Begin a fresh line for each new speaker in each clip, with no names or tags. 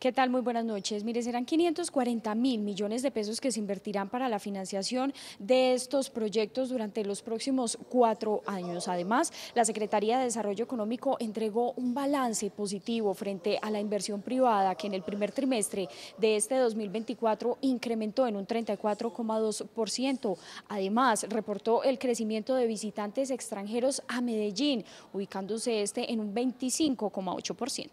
¿Qué tal? Muy buenas noches. Mire, serán 540 mil millones de pesos que se invertirán para la financiación de estos proyectos durante los próximos cuatro años. Además, la Secretaría de Desarrollo Económico entregó un balance positivo frente a la inversión privada que en el primer trimestre de este 2024 incrementó en un 34,2%. Además, reportó el crecimiento de visitantes extranjeros a Medellín, ubicándose este en un 25,8%.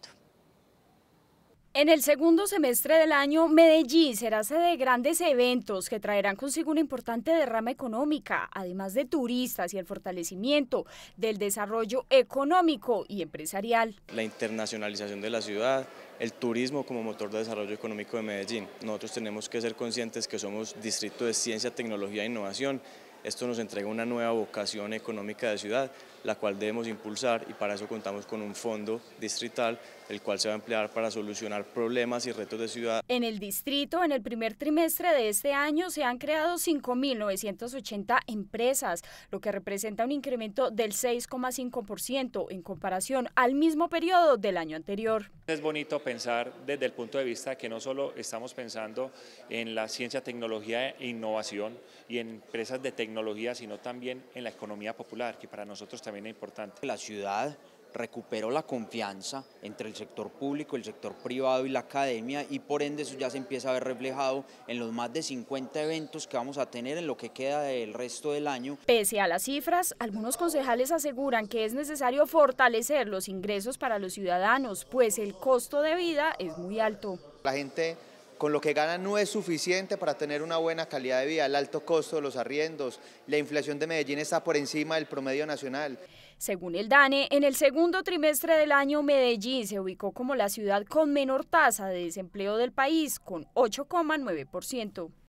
En el segundo semestre del año, Medellín será sede de grandes eventos que traerán consigo una importante derrama económica, además de turistas y el fortalecimiento del desarrollo económico y empresarial.
La internacionalización de la ciudad, el turismo como motor de desarrollo económico de Medellín. Nosotros tenemos que ser conscientes que somos distrito de ciencia, tecnología e innovación. Esto nos entrega una nueva vocación económica de ciudad, la cual debemos impulsar y para eso contamos con un fondo distrital el cual se va a emplear para solucionar problemas y retos de ciudad.
En el distrito, en el primer trimestre de este año, se han creado 5.980 empresas, lo que representa un incremento del 6,5% en comparación al mismo periodo del año anterior.
Es bonito pensar desde el punto de vista que no solo estamos pensando en la ciencia, tecnología e innovación y en empresas de tecnología, sino también en la economía popular, que para nosotros también es importante. La ciudad recuperó la confianza entre el sector público, el sector privado y la academia y por ende eso ya se empieza a ver reflejado en los más de 50 eventos que vamos a tener en lo que queda del resto del año.
Pese a las cifras, algunos concejales aseguran que es necesario fortalecer los ingresos para los ciudadanos, pues el costo de vida es muy alto.
La gente con lo que ganan no es suficiente para tener una buena calidad de vida. El alto costo de los arriendos, la inflación de Medellín está por encima
del promedio nacional. Según el DANE, en el segundo trimestre del año Medellín se ubicó como la ciudad con menor tasa de desempleo del país, con 8,9%.